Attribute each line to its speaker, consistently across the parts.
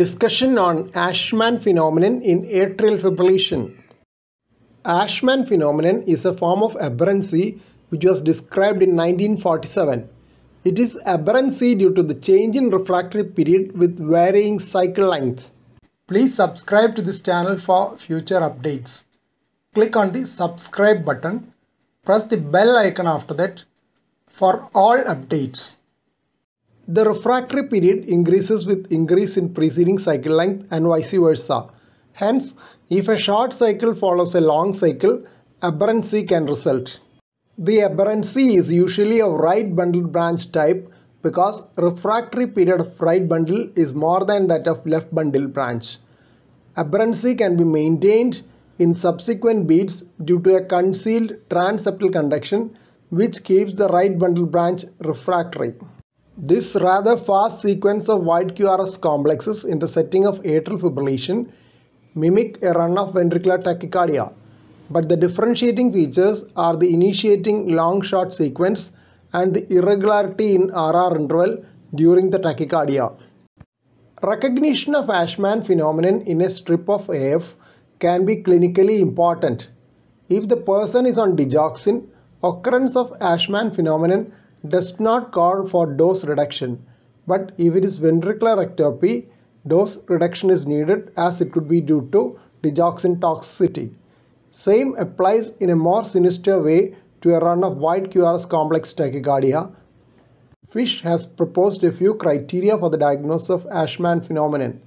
Speaker 1: discussion on Ashman phenomenon in atrial fibrillation. Ashman phenomenon is a form of aberrancy which was described in 1947. It is aberrancy due to the change in refractory period with varying cycle length. Please subscribe to this channel for future updates. Click on the subscribe button. Press the bell icon after that for all updates. The refractory period increases with increase in preceding cycle length and vice versa. Hence, if a short cycle follows a long cycle, aberrancy can result. The aberrancy is usually of right bundle branch type because refractory period of right bundle is more than that of left bundle branch. Aberrancy can be maintained in subsequent beads due to a concealed transeptal conduction which keeps the right bundle branch refractory. This rather fast sequence of wide QRS complexes in the setting of atrial fibrillation mimic a run of ventricular tachycardia, but the differentiating features are the initiating long shot sequence and the irregularity in RR interval during the tachycardia. Recognition of Ashman phenomenon in a strip of AF can be clinically important. If the person is on digoxin, occurrence of Ashman phenomenon does not call for dose reduction. But if it is ventricular ectopy, dose reduction is needed as it could be due to digoxin toxicity. Same applies in a more sinister way to a run of wide QRS complex tachycardia. Fish has proposed a few criteria for the diagnosis of Ashman phenomenon.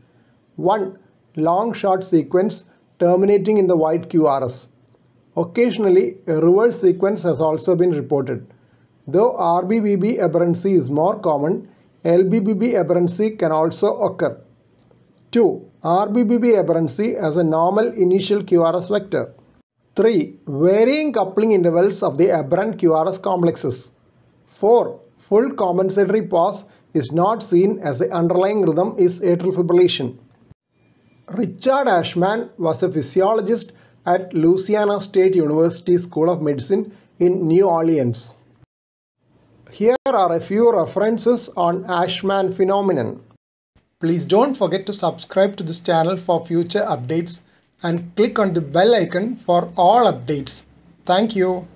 Speaker 1: 1. Long short sequence terminating in the wide QRS. Occasionally, a reverse sequence has also been reported. Though RBBB aberrancy is more common, LBBB aberrancy can also occur. 2. RBBB aberrancy as a normal initial QRS vector. 3. Varying coupling intervals of the aberrant QRS complexes. 4. Full compensatory pause is not seen as the underlying rhythm is atrial fibrillation. Richard Ashman was a physiologist at Louisiana State University School of Medicine in New Orleans. Here are a few references on Ashman phenomenon. Please don't forget to subscribe to this channel for future updates and click on the bell icon for all updates. Thank you.